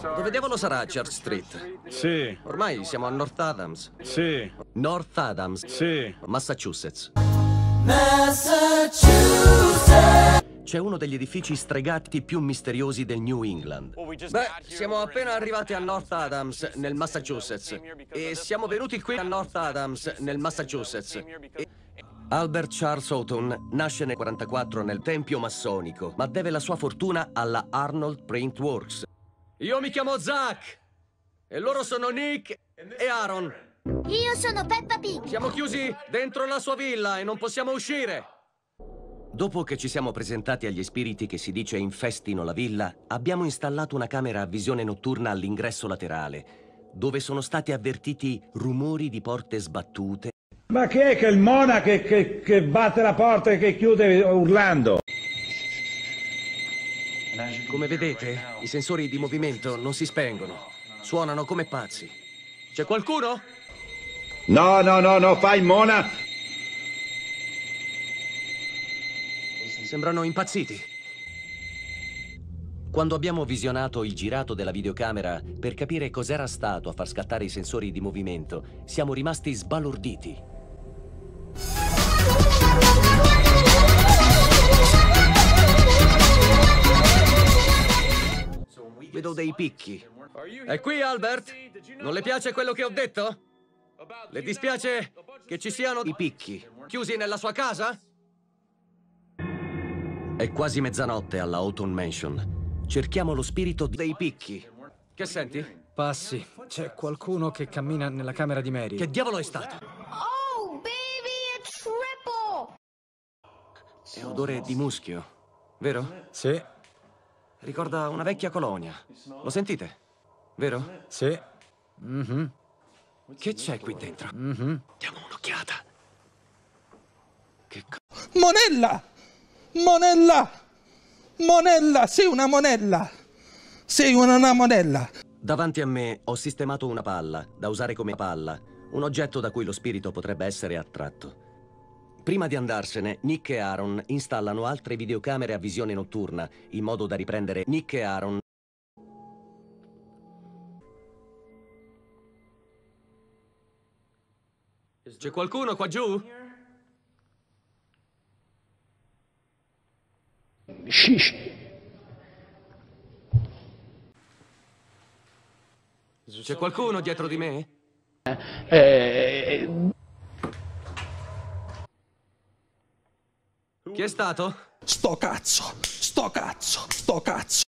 Dove diavolo sarà Church Street? Sì. Ormai siamo a North Adams. Sì. North Adams. Sì. Massachusetts. Massachusetts. C'è uno degli edifici stregati più misteriosi del New England. Beh, siamo appena arrivati a North Adams, nel Massachusetts. E siamo venuti qui a North Adams, nel Massachusetts. E... Albert Charles Houghton nasce nel 1944 nel Tempio Massonico, ma deve la sua fortuna alla Arnold Print Works. Io mi chiamo Zack! e loro sono Nick e Aaron. Io sono Peppa Pig. Siamo chiusi dentro la sua villa e non possiamo uscire. Dopo che ci siamo presentati agli spiriti che si dice infestino la villa, abbiamo installato una camera a visione notturna all'ingresso laterale, dove sono stati avvertiti rumori di porte sbattute, ma che è che il mona che, che, che batte la porta e che chiude urlando? Come vedete, i sensori di movimento non si spengono. Suonano come pazzi. C'è qualcuno? No, no, no, no, fai mona! Sembrano impazziti. Quando abbiamo visionato il girato della videocamera per capire cos'era stato a far scattare i sensori di movimento, siamo rimasti sbalorditi. dei picchi. È qui, Albert? Non le piace quello che ho detto? Le dispiace che ci siano i picchi chiusi nella sua casa? È quasi mezzanotte alla Houghton Mansion. Cerchiamo lo spirito dei picchi. Che senti? Passi. C'è qualcuno che cammina nella camera di Mary. Che diavolo è stato? Oh, baby, a triple! È odore di muschio, vero? Sì. Ricorda una vecchia colonia. Lo sentite? Vero? Sì. Mm -hmm. Che c'è qui dentro? Mm -hmm. Diamo un'occhiata. Che co... Monella! Monella! Monella! Sei una monella! Sei una, una monella! Davanti a me ho sistemato una palla, da usare come palla, un oggetto da cui lo spirito potrebbe essere attratto. Prima di andarsene, Nick e Aaron installano altre videocamere a visione notturna, in modo da riprendere Nick e Aaron C'è qualcuno qua giù? Shish. C'è qualcuno dietro di me? Eh, eh, eh Chi è stato? Sto cazzo, sto cazzo, sto cazzo.